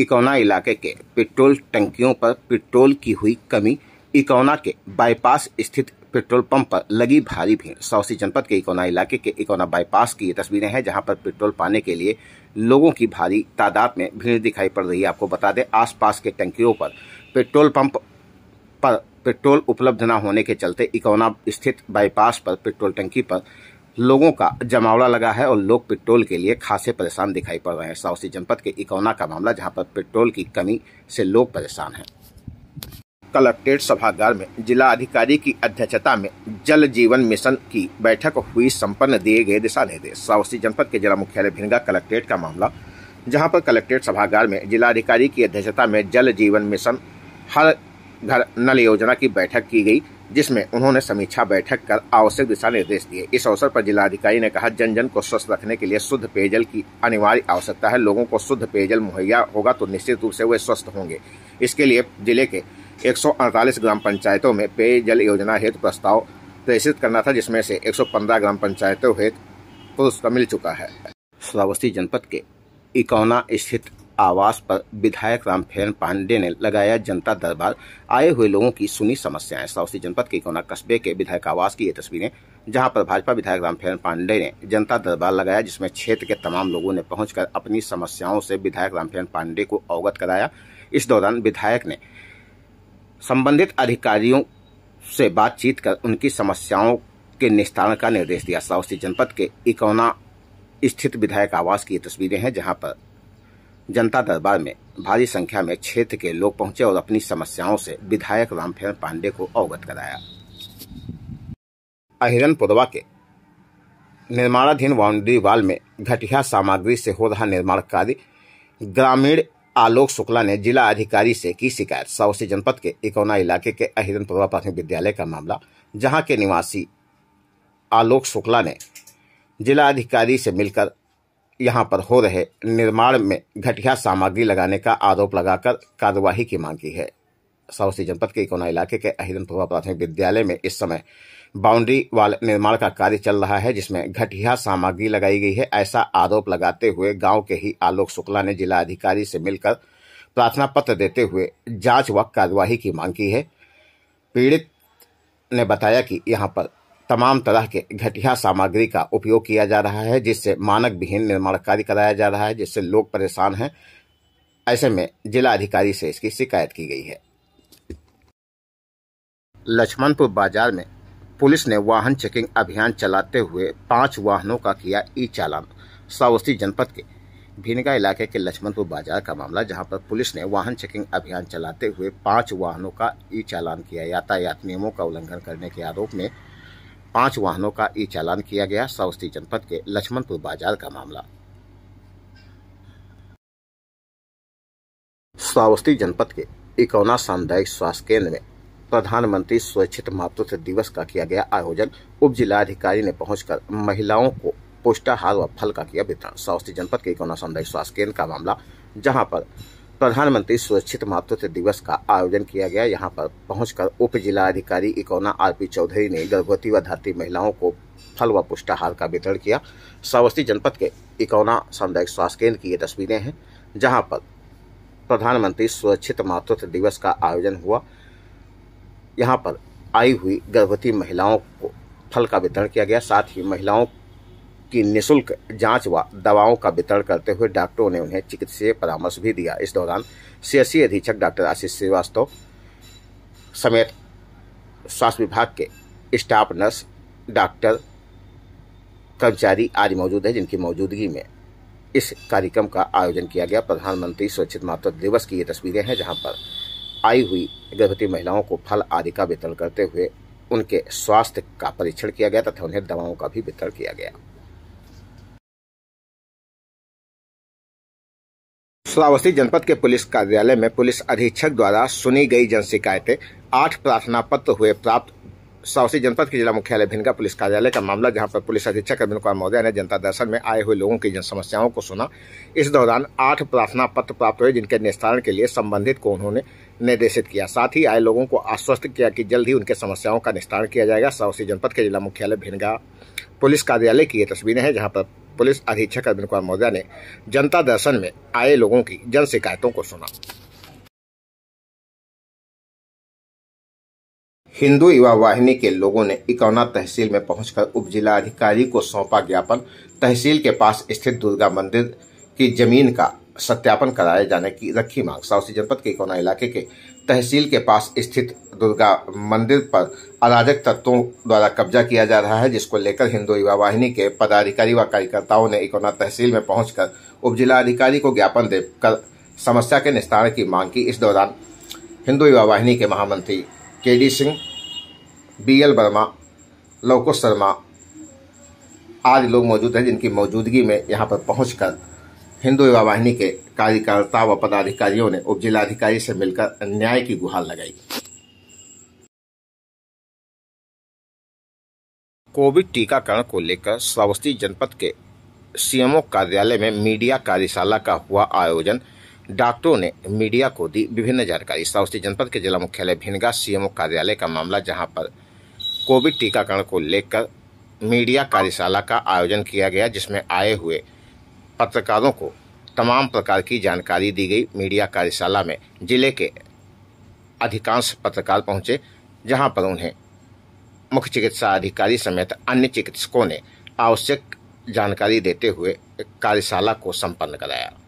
इकौना इलाके के पेट्रोल टंकियों पर पेट्रोल की हुई कमी इकौना के बाईपास स्थित पेट्रोल पंप पर लगी भारी भीड़ सौसी जनपद के इकौना इलाके के इकौना बाईपास की ये तस्वीरें हैं जहां पर पेट्रोल पाने के लिए लोगों की भारी तादाद में भीड़ दिखाई पड़ रही है आपको बता दें आसपास के टंकियों पर पेट्रोल पंप पर पेट्रोल उपलब्ध न होने के चलते इकौना स्थित बाईपास पर पेट्रोल टंकी पर लोगों का जमावड़ा लगा है और लोग पेट्रोल के लिए खासे परेशान दिखाई पड़ रहे हैं साउसी जनपद के इकोना का मामला जहां पर पेट्रोल की कमी से लोग परेशान हैं कलेक्ट्रेट सभागार में जिला अधिकारी की अध्यक्षता में जल जीवन मिशन की बैठक हुई संपन्न दिए गए दिशा निर्देश साउसी जनपद के जिला मुख्यालय भिंगा कलेक्ट्रेट का मामला जहाँ पर कलेक्ट्रेट सभागार में जिलाधिकारी की अध्यक्षता में जल जीवन मिशन हर घर नल योजना की बैठक की गई जिसमें उन्होंने समीक्षा बैठक कर आवश्यक दिशा निर्देश दिए इस अवसर पर जिलाधिकारी ने कहा जन जन को स्वस्थ रखने के लिए शुद्ध पेयजल की अनिवार्य आवश्यकता है लोगों को शुद्ध पेयजल मुहैया होगा तो निश्चित रूप से वे स्वस्थ होंगे इसके लिए जिले के एक ग्राम पंचायतों में पेयजल योजना हेतु प्रस्ताव प्रेषित करना था जिसमें से एक ग्राम पंचायतों हेतु पुरस्कार मिल चुका है श्रावस्ती जनपद के इकौना स्थित आवास पर विधायक राम फेरन पांडे ने लगाया जनता दरबार आए हुए लोगों की सुनी समस्याएं साउथी जनपद के कोना कस्बे के विधायक आवास की ये तस्वीरें जहां पर भाजपा विधायक फेरन पांडे ने जनता दरबार लगाया जिसमें क्षेत्र के तमाम लोगों ने पहुंचकर अपनी समस्याओं से विधायक फेरन पांडे को अवगत कराया इस दौरान विधायक ने संबंधित अधिकारियों से बातचीत कर उनकी समस्याओं के निस्तारण का निर्देश दिया साउथी जनपद के इकौना स्थित विधायक आवास की ये तस्वीरें हैं जहां पर जनता दरबार में भारी संख्या में क्षेत्र के लोग पहुंचे और अपनी समस्याओं से विधायक रामफेर पांडे को अवगत कराया अहिरन पुरवा के निर्माणाधीन बाउंड्री वाल में घटिया सामग्री से हो रहा निर्माण कार्य ग्रामीण आलोक शुक्ला ने जिला अधिकारी से की शिकायत साउसी जनपद के इकोना इलाके के अहिरन पुरवा प्राथमिक विद्यालय का मामला जहां के निवासी आलोक शुक्ला ने जिला अधिकारी से मिलकर यहां पर हो रहे निर्माण में घटिया सामग्री लगाने का आरोप लगाकर कार्यवाही की मांग की है साउसी जनपद के इकोना इलाके के अहिदनपुरा प्राथमिक विद्यालय में इस समय बाउंड्री वाल निर्माण का कार्य चल रहा है जिसमें घटिया सामग्री लगाई गई है ऐसा आरोप लगाते हुए गांव के ही आलोक शुक्ला ने जिला अधिकारी से मिलकर प्रार्थना पत्र देते हुए जांच व कार्यवाही की मांग की है पीड़ित ने बताया कि यहां पर तमाम तरह के घटिया सामग्री का उपयोग किया जा रहा है जिससे मानक विहीन निर्माण कार्य कराया जा रहा है जिससे लोग परेशान हैं ऐसे में जिला अधिकारी से इसकी शिकायत की गई है लक्ष्मणपुर बाजार में पुलिस ने वाहन चेकिंग अभियान चलाते हुए पांच वाहनों का किया ई चालान सावस्ती जनपद के भीनगा इलाके के लक्ष्मणपुर बाजार का मामला जहां पर पुलिस ने वाहन चेकिंग अभियान चलाते हुए पांच वाहनों का ई चालान किया यातायात नियमों का उल्लंघन करने के आरोप में पांच वाहनों का ई चालान किया गया सावस्ती जनपद के लक्ष्मणपुर बाजार का मामला सावस्ती जनपद के इकोना सामुदायिक स्वास्थ्य केंद्र में प्रधानमंत्री सुरक्षित मातृत्व दिवस का किया गया आयोजन उप जिलाधिकारी ने पहुंचकर महिलाओं को पोष्टाहार व फल का किया वितरण सावस्ती जनपद के इकोना सामुदायिक स्वास्थ्य केंद्र का मामला जहां पर प्रधानमंत्री सुरक्षित मातृत्व दिवस का आयोजन किया गया यहां पर पहुंचकर उप जिला अधिकारी इकोना पी चौधरी ने गर्भवती व धाती महिलाओं को फल व पुष्टाहार का वितरण किया श्रावस्ती जनपद के इकोना सामुदायिक स्वास्थ्य केंद्र की ये तस्वीरें हैं जहां पर प्रधानमंत्री सुरक्षित मातृत्व दिवस का आयोजन हुआ यहाँ पर आई हुई गर्भवती महिलाओं को फल का वितरण किया गया साथ ही महिलाओं की निशुल्क जांच व दवाओं का वितरण करते हुए डॉक्टरों ने उन्हें चिकित्सीय परामर्श भी दिया इस दौरान सीएससी अधीक्षक डॉक्टर आशीष श्रीवास्तव समेत स्वास्थ्य विभाग के स्टाफ नर्स डॉक्टर कर्मचारी आज मौजूद हैं जिनकी मौजूदगी में इस कार्यक्रम का आयोजन किया गया प्रधानमंत्री स्वच्छ मातृ दिवस की ये तस्वीरें हैं जहां पर आई हुई गर्भवती महिलाओं को फल आदि का वितरण करते हुए उनके स्वास्थ्य का परीक्षण किया गया तथा उन्हें दवाओं का भी वितरण किया गया श्रावस्ती जनपद के पुलिस कार्यालय में पुलिस अधीक्षक द्वारा सुनी गई जन शिकायतें आठ प्रार्थना पत्र हुए प्राप्त श्रावस्ती जनपद के जिला मुख्यालय भिनका पुलिस कार्यालय का मामला जहां पर पुलिस अधीक्षक अरविंद कुमार मौर्य ने जनता दर्शन में आए हुए लोगों की जन समस्याओं को सुना इस दौरान आठ प्रार्थना पत्र प्राप्त हुए जिनके निस्तारण के लिए संबंधित को उन्होंने निर्देशित किया साथ ही आए लोगों को आश्वस्त किया कि जल्द ही उनके समस्याओं का निस्तारण किया जाएगा श्रावस्ती जनपद के जिला मुख्यालय भिनगा पुलिस कार्यालय की ये तस्वीरें हैं जहाँ पर पुलिस अधीक्षक अरविंद कुमार मौर्या ने जनता दर्शन में आए लोगों की जन शिकायतों को सुना हिंदू युवा वाहिनी के लोगों ने इकौना तहसील में पहुंचकर उप अधिकारी को सौंपा ज्ञापन तहसील के पास स्थित दुर्गा मंदिर की जमीन का सत्यापन कराए जाने की रखी मांग साउसी जनपद के इकौना इलाके के तहसील के पास स्थित दुर्गा मंदिर पर अराजक तत्वों द्वारा कब्जा किया जा रहा है जिसको लेकर हिंदू युवा वाहिनी के पदाधिकारी व कार्यकर्ताओं ने इकोना तहसील में पहुंचकर उप जिलाधिकारी को ज्ञापन देकर समस्या के निस्तारण की मांग की इस दौरान हिंदू युवा वाहिनी के महामंत्री के D Singh B L Verma Lavkush Sharma आदि लोग मौजूद हैं जिनकी मौजूदगी में यहाँ पर पहुंचकर हिंदू युवा वाहिनी के कार्यकर्ता व पदाधिकारियों ने उप जिलाधिकारी से मिलकर न्याय की गुहार लगाई कोविड टीकाकरण को लेकर श्रावस्ती जनपद के सीएमओ कार्यालय में मीडिया कार्यशाला का हुआ आयोजन डॉक्टरों ने मीडिया को दी विभिन्न जानकारी श्रावस्ती जनपद के जिला मुख्यालय भिनगा सीएमओ कार्यालय का मामला जहां पर कोविड टीकाकरण को लेकर मीडिया कार्यशाला का आयोजन किया गया जिसमें आए हुए पत्रकारों को तमाम प्रकार की जानकारी दी गई मीडिया कार्यशाला में जिले के अधिकांश पत्रकार पहुंचे जहां पर उन्हें मुख्य चिकित्सा अधिकारी समेत अन्य चिकित्सकों ने आवश्यक जानकारी देते हुए कार्यशाला को संपन्न कराया